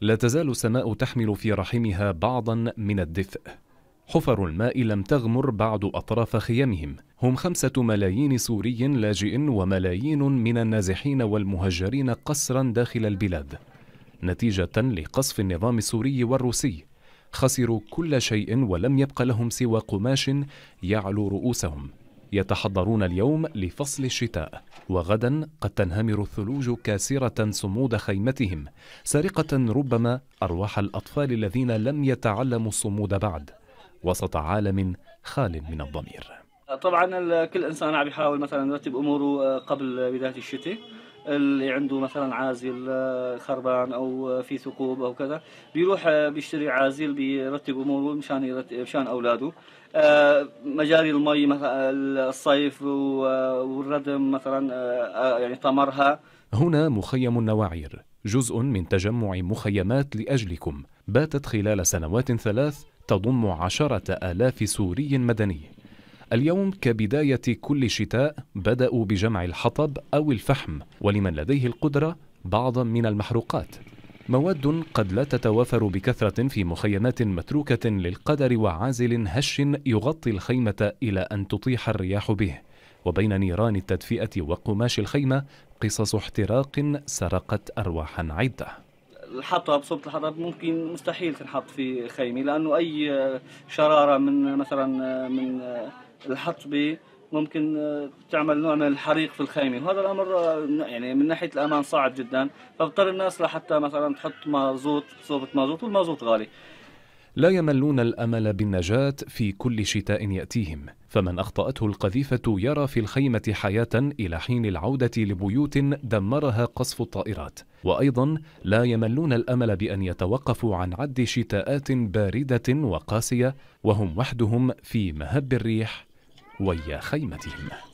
لا تزال السماء تحمل في رحمها بعضا من الدفء حفر الماء لم تغمر بعد أطراف خيمهم هم خمسة ملايين سوري لاجئ وملايين من النازحين والمهجرين قسرا داخل البلاد نتيجة لقصف النظام السوري والروسي خسروا كل شيء ولم يبق لهم سوى قماش يعلو رؤوسهم يتحضرون اليوم لفصل الشتاء وغدا قد تنهمر الثلوج كاسرة صمود خيمتهم سارقة ربما أرواح الأطفال الذين لم يتعلموا الصمود بعد وسط عالم خال من الضمير طبعا كل انسان عم يحاول مثلا يرتب اموره آه، قبل بدايه الشتاء اللي عنده مثلا عازل آه، خربان او آه، في ثقوب او كذا بيروح آه، بيشتري عازل بيرتب اموره مشان مشان اولاده مجاري المي مثلا الصيف والردم مثلا يعني ثمرها هنا مخيم النواعير جزء من تجمع مخيمات لأجلكم باتت خلال سنوات ثلاث تضم عشرة آلاف سوري مدني اليوم كبداية كل شتاء بدأوا بجمع الحطب أو الفحم ولمن لديه القدرة بعضا من المحروقات مواد قد لا تتوافر بكثرة في مخيمات متروكة للقدر وعازل هش يغطي الخيمة إلى أن تطيح الرياح به وبين نيران التدفئة وقماش الخيمة قصص احتراق سرقت أرواحا عدة الحطب صوبة الحطب ممكن مستحيل تنحط في خيمة لأنه أي شرارة من مثلا من الحطبه ممكن آه، تعمل نوع من الحريق في الخيمه وهذا الامر آه، يعني من ناحيه الامان صعب جدا فاضطر الناس لحتى مثلا تحط مازوت صوبه مازوت والمازوت غالي لا يملون الامل بالنجاه في كل شتاء ياتيهم فمن اخطاته القذيفه يرى في الخيمه حياه الى حين العوده لبيوت دمرها قصف الطائرات وايضا لا يملون الامل بان يتوقفوا عن عد شتاءات بارده وقاسيه وهم وحدهم في مهب الريح ويا خيمتهم